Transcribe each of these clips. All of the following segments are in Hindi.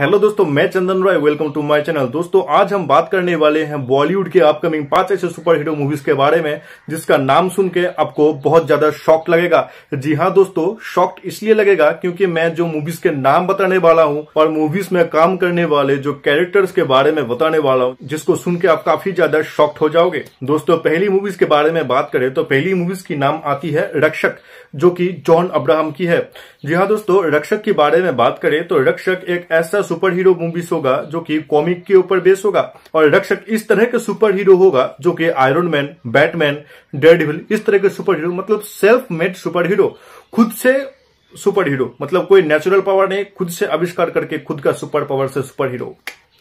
हेलो दोस्तों मैं Chandan Roy welcome to my channel दोस्तों आज हम बात करने वाले हैं बॉलीवुड के अपकमिंग पांच ऐसे सुपर हीरो मूवीज के बारे में जिसका नाम सुन के आपको बहुत ज्यादा शॉक लगेगा जी हाँ दोस्तों शॉक इसलिए लगेगा क्योंकि मैं जो मूवीज के नाम बताने वाला हूँ और मूवीज में काम करने वाले जो कैरेक्टर्स के बारे में बताने वाला हूँ जिसको सुन के आप काफी ज्यादा शॉक्ट हो जाओगे दोस्तों पहली मूवीज के बारे में बात करें तो पहली मूवीज की नाम आती है रक्षक जो की जॉन अब्राहम की है जी हाँ दोस्तों रक्षक के बारे में बात करें तो रक्षक एक ऐसा सुपर हीरो मूवीज होगा जो कि कॉमिक के ऊपर बेस होगा और रक्षक इस तरह के सुपर हीरो होगा जो कि आयरन मैन बैटमैन डेडविल इस तरह के सुपर हीरो मतलब सेल्फ मेड सुपर हीरो खुद से सुपर हीरो मतलब कोई नेचुरल पावर नहीं खुद से आविष्कार करके खुद का सुपर पावर से सुपर हीरो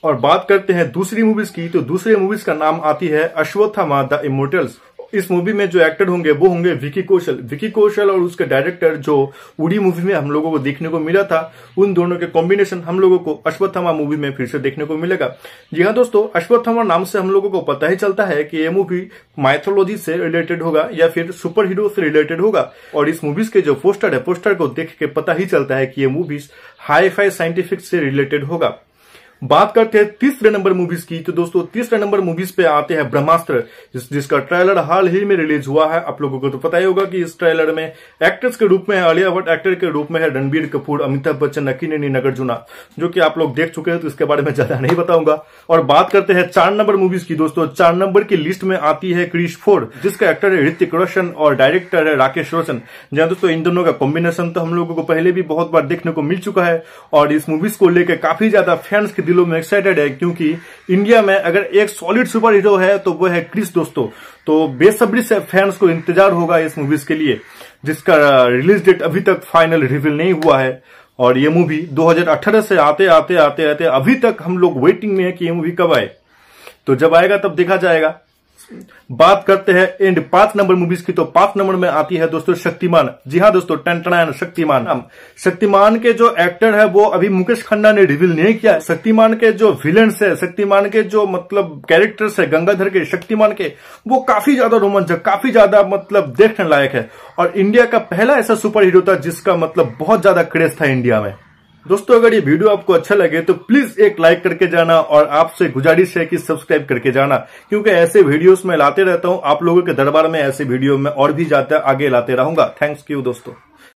और बात करते हैं दूसरी मूवीज की तो दूसरी मूवीज का नाम आती है अश्वत्थामा द इमोटल्स इस मूवी में जो एक्टर होंगे वो होंगे विकी कौशल विकी कौशल और उसके डायरेक्टर जो उड़ी मूवी में हम लोगों को देखने को मिला था उन दोनों के कॉम्बिनेशन हम लोगों को अश्वत्थामा मूवी में फिर से देखने को मिलेगा जी हाँ दोस्तों अश्वत्थामा नाम से हम लोगों को पता ही चलता है कि ये मूवी माइथोलॉजी से रिलेटेड होगा या फिर सुपर हीरो से रिलेटेड होगा और इस मूवीज के जो पोस्टर है पोस्टर को देख के पता ही चलता है कि ये मूवीज हाई फाई साइंटिफिक से रिलेटेड होगा बात करते हैं तीसरे नंबर मूवीज की तो दोस्तों तीसरे नंबर मूवीज पे आते हैं ब्रह्मास्त्र जिस, जिसका ट्रेलर हाल ही में रिलीज हुआ है आप लोगों को तो पता ही होगा कि इस ट्रेलर में एक्ट्रेस के रूप में है आलिया भट्ट एक्टर के रूप में है रणबीर कपूर अमिताभ बच्चन नगर नगरजुना जो कि आप लोग देख चुके हैं तो इसके बारे में ज्यादा नहीं बताऊंगा और बात करते हैं चार नंबर मूवीज की दोस्तों चार नंबर की लिस्ट में आती है क्रिश फोर जिसका एक्टर है ऋतिक रोशन और डायरेक्टर है राकेश रोशन जहां दोस्तों इन दोनों का कॉम्बिनेशन तो हम लोगों को पहले भी बहुत बार देखने को मिल चुका है और इस मूवीज को लेकर काफी ज्यादा फैंस की दिलों में एक्साइटेड है क्योंकि इंडिया में अगर एक सॉलिड सुपर हीरो है तो वो है क्रिस दोस्तों तो बेसब्री से फैंस को इंतजार होगा इस मूवीज के लिए जिसका रिलीज डेट अभी तक फाइनल रिवील नहीं हुआ है और ये मूवी 2018 से आते आते आते आते अभी तक हम लोग वेटिंग में है कि ये मूवी कब आए तो जब आएगा तब देखा जाएगा बात करते हैं एंड पांच नंबर मूवीज की तो पांच नंबर में आती है दोस्तों शक्तिमान जी हाँ दोस्तों टन शक्तिमान हम शक्तिमान के जो एक्टर है वो अभी मुकेश खन्ना ने रिवील नहीं किया शक्तिमान के जो विलन है शक्तिमान के जो मतलब कैरेक्टर्स है गंगाधर के शक्तिमान के वो काफी ज्यादा रोमांचक काफी ज्यादा मतलब देखने लायक है और इंडिया का पहला ऐसा सुपर हीरो था जिसका मतलब बहुत ज्यादा क्रेज था इंडिया में दोस्तों अगर ये वीडियो आपको अच्छा लगे तो प्लीज एक लाइक करके जाना और आपसे गुजारिश है कि सब्सक्राइब करके जाना क्योंकि ऐसे वीडियोस मैं लाते रहता हूं आप लोगों के दरबार में ऐसे वीडियो में और भी ज्यादा आगे लाते रहूंगा थैंक्स यू दोस्तों